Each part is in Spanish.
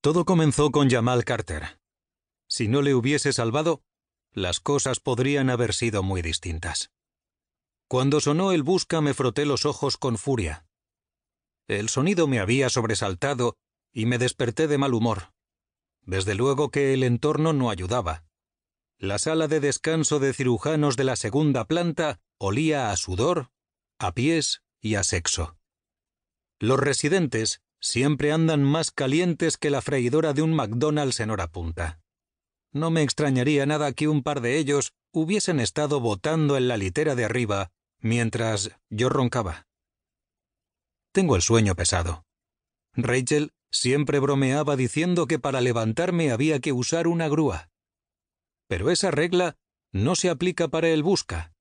Todo comenzó con Jamal Carter. Si no le hubiese salvado, las cosas podrían haber sido muy distintas. Cuando sonó el busca me froté los ojos con furia. El sonido me había sobresaltado y me desperté de mal humor. Desde luego que el entorno no ayudaba. La sala de descanso de cirujanos de la segunda planta olía a sudor, a pies y a sexo. Los residentes Siempre andan más calientes que la freidora de un McDonald's en hora punta. No me extrañaría nada que un par de ellos hubiesen estado botando en la litera de arriba mientras yo roncaba. Tengo el sueño pesado. Rachel siempre bromeaba diciendo que para levantarme había que usar una grúa. Pero esa regla no se aplica para el busca.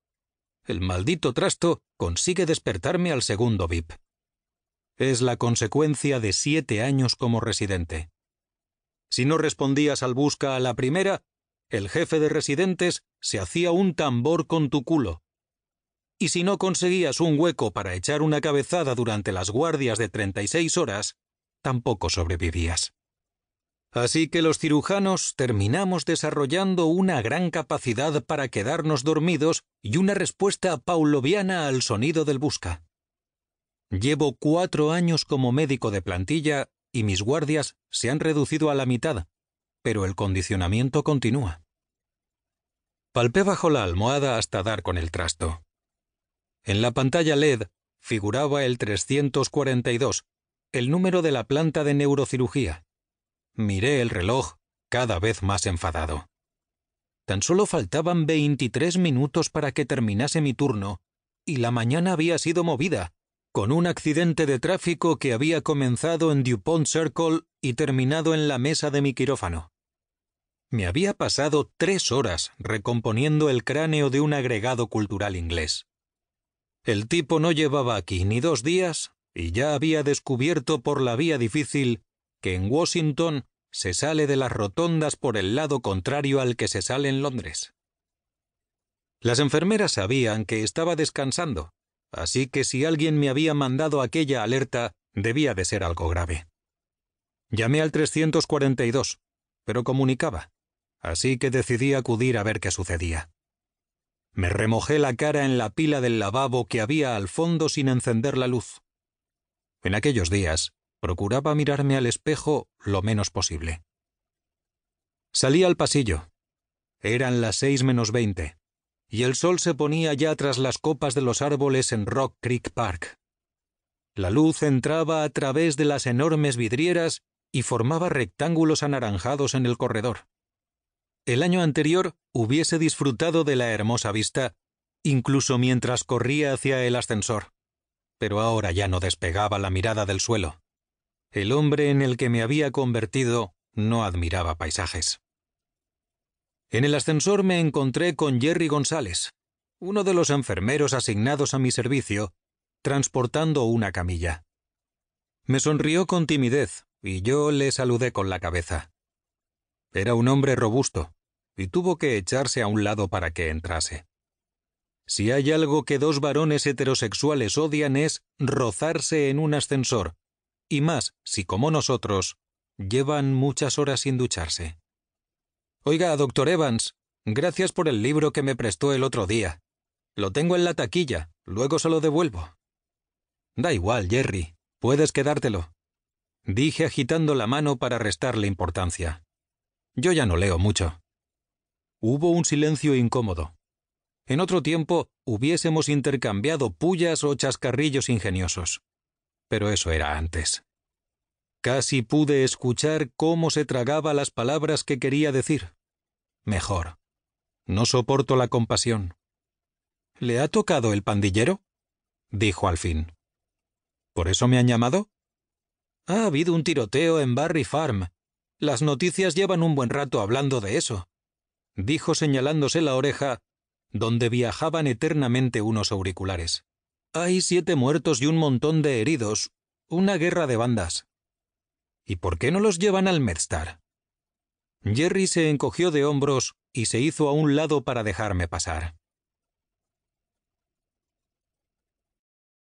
El maldito trasto consigue despertarme al segundo VIP. Es la consecuencia de siete años como residente. Si no respondías al busca a la primera, el jefe de residentes se hacía un tambor con tu culo. Y si no conseguías un hueco para echar una cabezada durante las guardias de 36 horas, tampoco sobrevivías. Así que los cirujanos terminamos desarrollando una gran capacidad para quedarnos dormidos y una respuesta pauloviana al sonido del busca. Llevo cuatro años como médico de plantilla y mis guardias se han reducido a la mitad, pero el condicionamiento continúa. Palpé bajo la almohada hasta dar con el trasto. En la pantalla LED figuraba el 342, el número de la planta de neurocirugía. Miré el reloj, cada vez más enfadado. Tan solo faltaban 23 minutos para que terminase mi turno, y la mañana había sido movida, con un accidente de tráfico que había comenzado en Dupont Circle y terminado en la mesa de mi quirófano. Me había pasado tres horas recomponiendo el cráneo de un agregado cultural inglés. El tipo no llevaba aquí ni dos días y ya había descubierto por la vía difícil que en Washington se sale de las rotondas por el lado contrario al que se sale en Londres. Las enfermeras sabían que estaba descansando así que si alguien me había mandado aquella alerta, debía de ser algo grave. Llamé al 342, pero comunicaba, así que decidí acudir a ver qué sucedía. Me remojé la cara en la pila del lavabo que había al fondo sin encender la luz. En aquellos días, procuraba mirarme al espejo lo menos posible. Salí al pasillo. Eran las seis menos veinte y el sol se ponía ya tras las copas de los árboles en Rock Creek Park. La luz entraba a través de las enormes vidrieras y formaba rectángulos anaranjados en el corredor. El año anterior hubiese disfrutado de la hermosa vista, incluso mientras corría hacia el ascensor. Pero ahora ya no despegaba la mirada del suelo. El hombre en el que me había convertido no admiraba paisajes. En el ascensor me encontré con Jerry González, uno de los enfermeros asignados a mi servicio, transportando una camilla. Me sonrió con timidez y yo le saludé con la cabeza. Era un hombre robusto y tuvo que echarse a un lado para que entrase. Si hay algo que dos varones heterosexuales odian es rozarse en un ascensor, y más si como nosotros llevan muchas horas sin ducharse. Oiga, doctor Evans, gracias por el libro que me prestó el otro día. Lo tengo en la taquilla, luego se lo devuelvo. Da igual, Jerry, puedes quedártelo. Dije agitando la mano para restarle importancia. Yo ya no leo mucho. Hubo un silencio incómodo. En otro tiempo hubiésemos intercambiado pullas o chascarrillos ingeniosos. Pero eso era antes. Casi pude escuchar cómo se tragaba las palabras que quería decir mejor. No soporto la compasión. ¿Le ha tocado el pandillero? dijo al fin. ¿Por eso me han llamado? Ha habido un tiroteo en Barry Farm. Las noticias llevan un buen rato hablando de eso, dijo señalándose la oreja, donde viajaban eternamente unos auriculares. Hay siete muertos y un montón de heridos. Una guerra de bandas. ¿Y por qué no los llevan al Medstar? Jerry se encogió de hombros y se hizo a un lado para dejarme pasar.